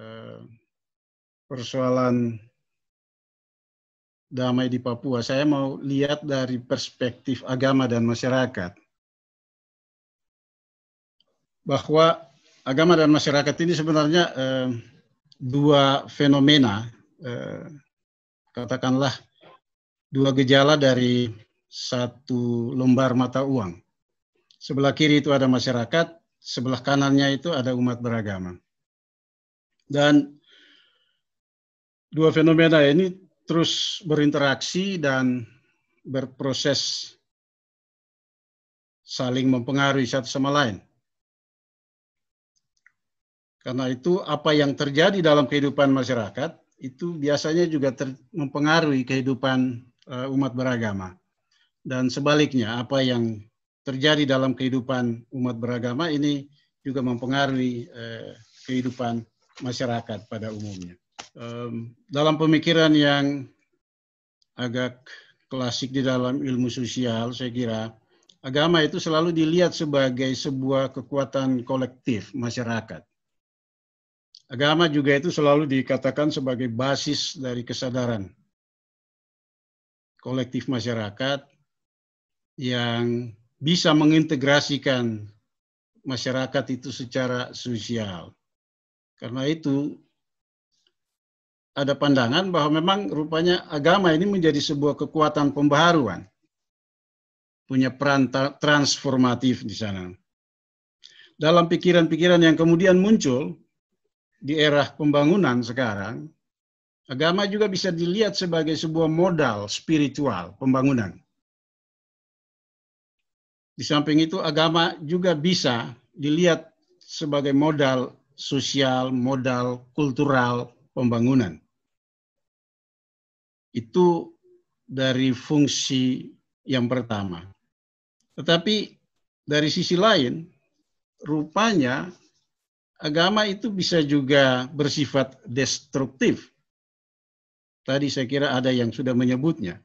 Eh, persoalan damai di Papua. Saya mau lihat dari perspektif agama dan masyarakat. Bahwa agama dan masyarakat ini sebenarnya eh, dua fenomena, eh, katakanlah dua gejala dari satu lembar mata uang. Sebelah kiri itu ada masyarakat, sebelah kanannya itu ada umat beragama. Dan dua fenomena ini terus berinteraksi dan berproses saling mempengaruhi satu sama lain. Karena itu apa yang terjadi dalam kehidupan masyarakat itu biasanya juga ter, mempengaruhi kehidupan uh, umat beragama. Dan sebaliknya apa yang terjadi dalam kehidupan umat beragama ini juga mempengaruhi uh, kehidupan masyarakat pada umumnya. Um, dalam pemikiran yang agak klasik di dalam ilmu sosial, saya kira agama itu selalu dilihat sebagai sebuah kekuatan kolektif masyarakat. Agama juga itu selalu dikatakan sebagai basis dari kesadaran kolektif masyarakat yang bisa mengintegrasikan masyarakat itu secara sosial. Karena itu ada pandangan bahwa memang rupanya agama ini menjadi sebuah kekuatan pembaharuan. Punya peran transformatif di sana. Dalam pikiran-pikiran yang kemudian muncul di era pembangunan sekarang, agama juga bisa dilihat sebagai sebuah modal spiritual pembangunan. Di samping itu agama juga bisa dilihat sebagai modal sosial, modal, kultural, pembangunan. Itu dari fungsi yang pertama. Tetapi dari sisi lain, rupanya agama itu bisa juga bersifat destruktif. Tadi saya kira ada yang sudah menyebutnya.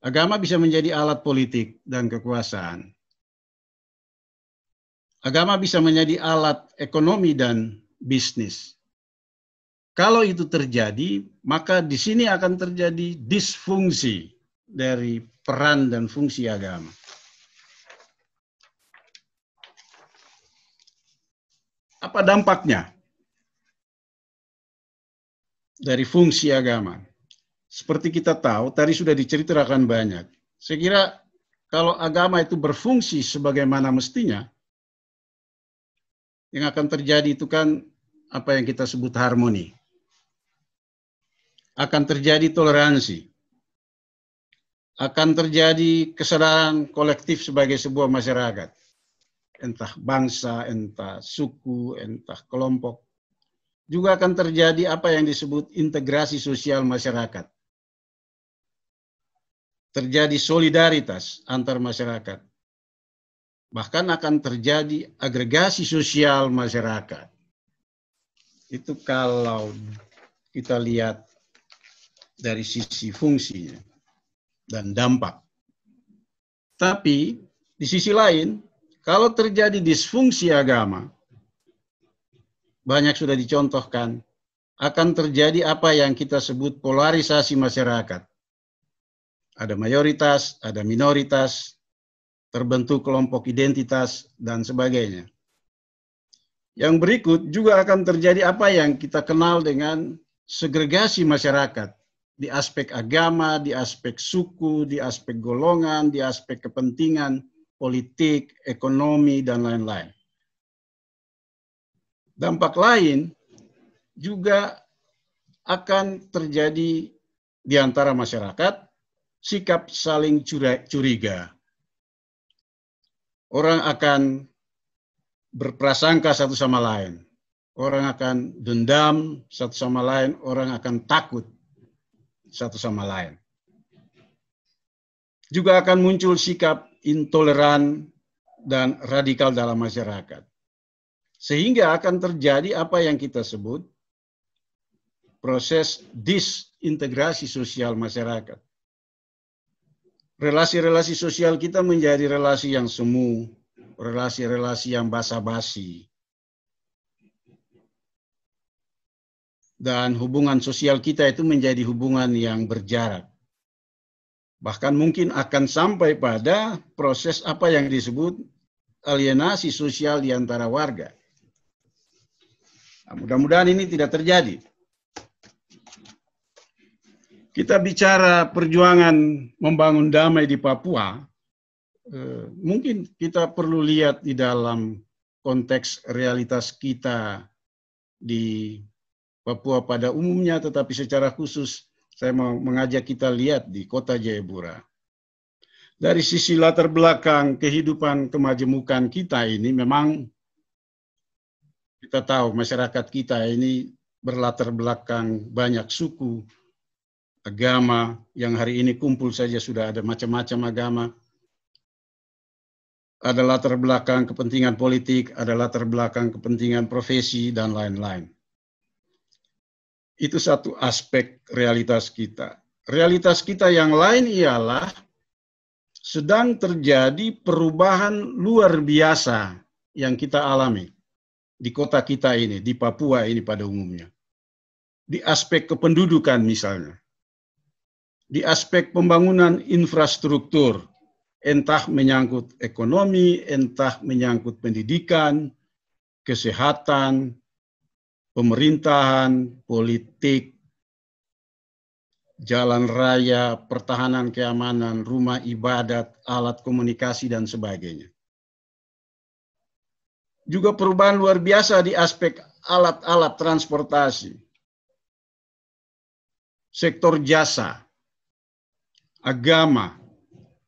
Agama bisa menjadi alat politik dan kekuasaan agama bisa menjadi alat ekonomi dan bisnis. Kalau itu terjadi, maka di sini akan terjadi disfungsi dari peran dan fungsi agama. Apa dampaknya dari fungsi agama? Seperti kita tahu, tadi sudah diceritakan banyak. Saya kira kalau agama itu berfungsi sebagaimana mestinya, yang akan terjadi itu kan apa yang kita sebut harmoni. Akan terjadi toleransi. Akan terjadi kesadaran kolektif sebagai sebuah masyarakat. Entah bangsa, entah suku, entah kelompok. Juga akan terjadi apa yang disebut integrasi sosial masyarakat. Terjadi solidaritas antar masyarakat bahkan akan terjadi agregasi sosial masyarakat. Itu kalau kita lihat dari sisi fungsinya dan dampak. Tapi di sisi lain, kalau terjadi disfungsi agama, banyak sudah dicontohkan, akan terjadi apa yang kita sebut polarisasi masyarakat. Ada mayoritas, ada minoritas, terbentuk kelompok identitas, dan sebagainya. Yang berikut juga akan terjadi apa yang kita kenal dengan segregasi masyarakat di aspek agama, di aspek suku, di aspek golongan, di aspek kepentingan politik, ekonomi, dan lain-lain. Dampak lain juga akan terjadi di antara masyarakat sikap saling curiga, Orang akan berprasangka satu sama lain. Orang akan dendam satu sama lain, orang akan takut satu sama lain. Juga akan muncul sikap intoleran dan radikal dalam masyarakat. Sehingga akan terjadi apa yang kita sebut proses disintegrasi sosial masyarakat relasi-relasi sosial kita menjadi relasi yang semu, relasi-relasi yang basa-basi. Dan hubungan sosial kita itu menjadi hubungan yang berjarak. Bahkan mungkin akan sampai pada proses apa yang disebut alienasi sosial di antara warga. Nah, mudah-mudahan ini tidak terjadi kita bicara perjuangan membangun damai di Papua, eh, mungkin kita perlu lihat di dalam konteks realitas kita di Papua pada umumnya, tetapi secara khusus saya mau mengajak kita lihat di kota Jayapura. Dari sisi latar belakang kehidupan kemajemukan kita ini memang kita tahu masyarakat kita ini berlatar belakang banyak suku, agama yang hari ini kumpul saja sudah ada macam-macam agama. Ada latar belakang kepentingan politik, ada latar belakang kepentingan profesi, dan lain-lain. Itu satu aspek realitas kita. Realitas kita yang lain ialah sedang terjadi perubahan luar biasa yang kita alami di kota kita ini, di Papua ini pada umumnya. Di aspek kependudukan misalnya di aspek pembangunan infrastruktur, entah menyangkut ekonomi, entah menyangkut pendidikan, kesehatan, pemerintahan, politik, jalan raya, pertahanan keamanan, rumah ibadat, alat komunikasi, dan sebagainya. Juga perubahan luar biasa di aspek alat-alat transportasi, sektor jasa, agama,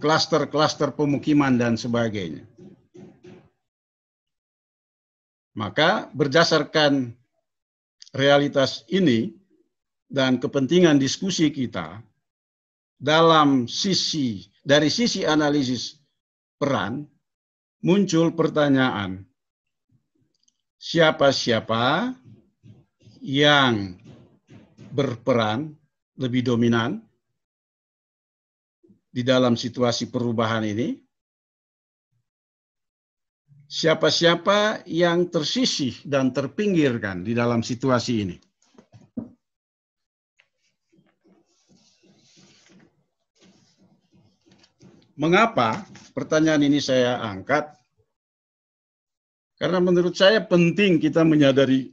klaster-klaster pemukiman dan sebagainya. Maka berdasarkan realitas ini dan kepentingan diskusi kita dalam sisi dari sisi analisis peran muncul pertanyaan siapa-siapa yang berperan lebih dominan di dalam situasi perubahan ini, siapa-siapa yang tersisih dan terpinggirkan di dalam situasi ini. Mengapa pertanyaan ini saya angkat? Karena menurut saya penting kita menyadari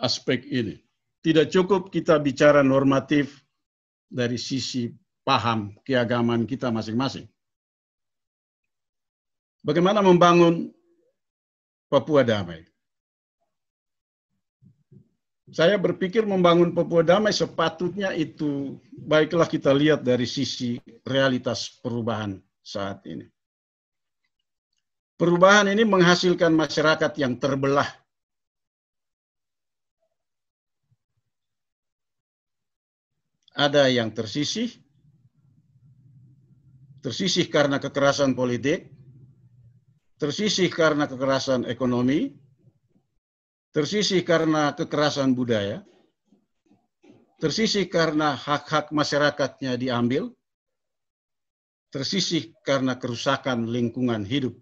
aspek ini. Tidak cukup kita bicara normatif dari sisi paham keagamaan kita masing-masing. Bagaimana membangun Papua damai? Saya berpikir membangun Papua damai sepatutnya itu baiklah kita lihat dari sisi realitas perubahan saat ini. Perubahan ini menghasilkan masyarakat yang terbelah. Ada yang tersisih, tersisih karena kekerasan politik, tersisih karena kekerasan ekonomi, tersisih karena kekerasan budaya, tersisih karena hak-hak masyarakatnya diambil, tersisih karena kerusakan lingkungan hidup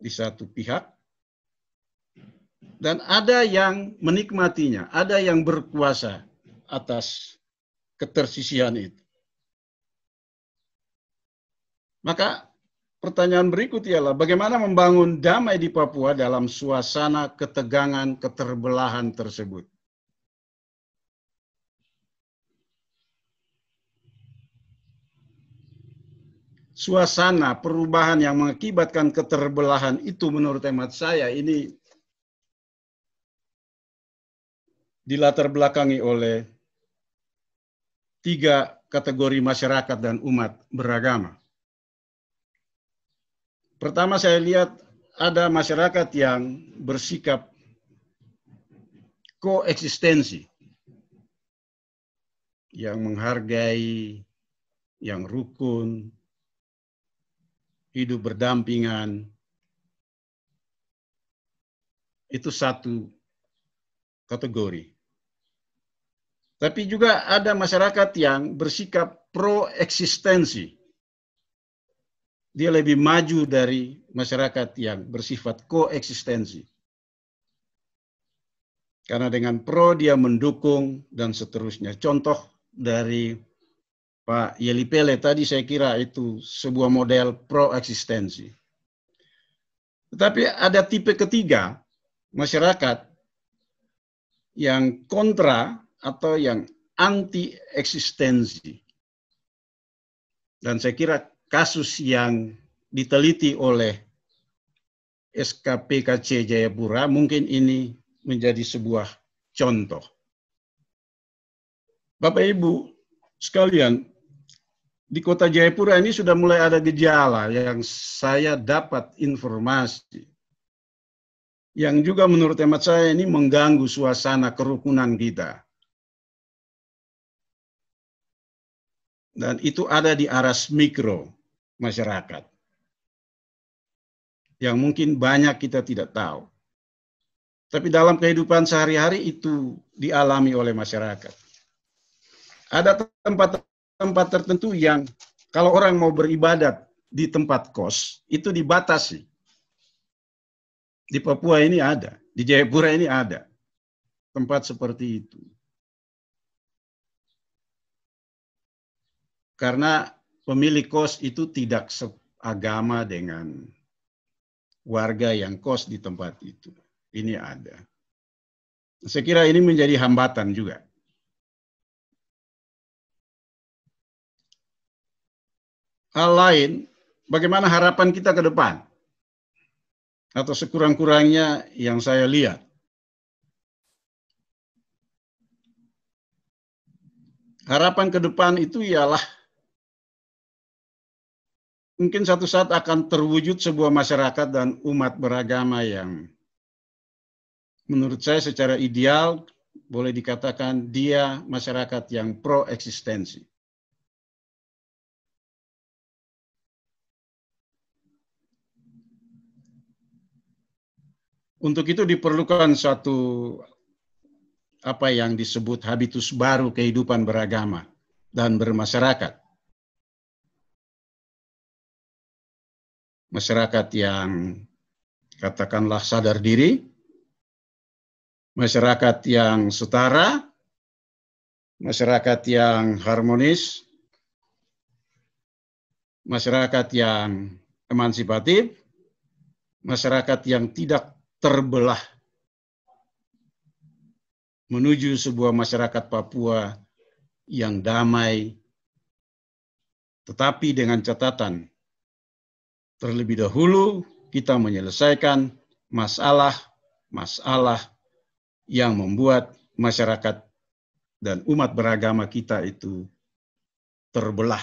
di satu pihak, dan ada yang menikmatinya, ada yang berkuasa atas ketersisihan itu. Maka pertanyaan berikut ialah bagaimana membangun damai di Papua dalam suasana ketegangan keterbelahan tersebut? Suasana perubahan yang mengakibatkan keterbelahan itu menurut hemat saya ini dilatar belakangi oleh tiga kategori masyarakat dan umat beragama. Pertama saya lihat ada masyarakat yang bersikap koeksistensi. Yang menghargai, yang rukun, hidup berdampingan. Itu satu kategori. Tapi juga ada masyarakat yang bersikap pro eksistensi dia lebih maju dari masyarakat yang bersifat koeksistensi. Karena dengan pro dia mendukung dan seterusnya. Contoh dari Pak Yeli Pele tadi saya kira itu sebuah model pro eksistensi. Tetapi ada tipe ketiga masyarakat yang kontra atau yang anti eksistensi. Dan saya kira kasus yang diteliti oleh SKPKC Jayapura, mungkin ini menjadi sebuah contoh. Bapak Ibu sekalian, di kota Jayapura ini sudah mulai ada gejala yang saya dapat informasi. Yang juga menurut hemat saya ini mengganggu suasana kerukunan kita. Dan itu ada di aras mikro masyarakat. Yang mungkin banyak kita tidak tahu. Tapi dalam kehidupan sehari-hari itu dialami oleh masyarakat. Ada tempat-tempat tertentu yang kalau orang mau beribadat di tempat kos, itu dibatasi. Di Papua ini ada, di Jayapura ini ada. Tempat seperti itu. Karena pemilik kos itu tidak seagama dengan warga yang kos di tempat itu. Ini ada. Saya kira ini menjadi hambatan juga. Hal lain, bagaimana harapan kita ke depan? Atau sekurang-kurangnya yang saya lihat. Harapan ke depan itu ialah mungkin satu saat akan terwujud sebuah masyarakat dan umat beragama yang menurut saya secara ideal boleh dikatakan dia masyarakat yang pro eksistensi. Untuk itu diperlukan satu apa yang disebut habitus baru kehidupan beragama dan bermasyarakat. masyarakat yang katakanlah sadar diri, masyarakat yang setara, masyarakat yang harmonis, masyarakat yang emansipatif, masyarakat yang tidak terbelah menuju sebuah masyarakat Papua yang damai, tetapi dengan catatan Terlebih dahulu kita menyelesaikan masalah-masalah yang membuat masyarakat dan umat beragama kita itu terbelah